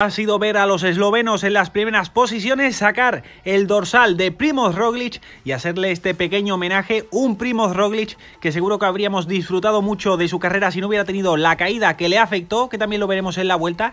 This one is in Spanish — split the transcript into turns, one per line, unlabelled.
Ha sido ver a los eslovenos en las primeras posiciones sacar el dorsal de Primoz Roglic y hacerle este pequeño homenaje, un Primoz Roglic que seguro que habríamos disfrutado mucho de su carrera si no hubiera tenido la caída que le afectó, que también lo veremos en la vuelta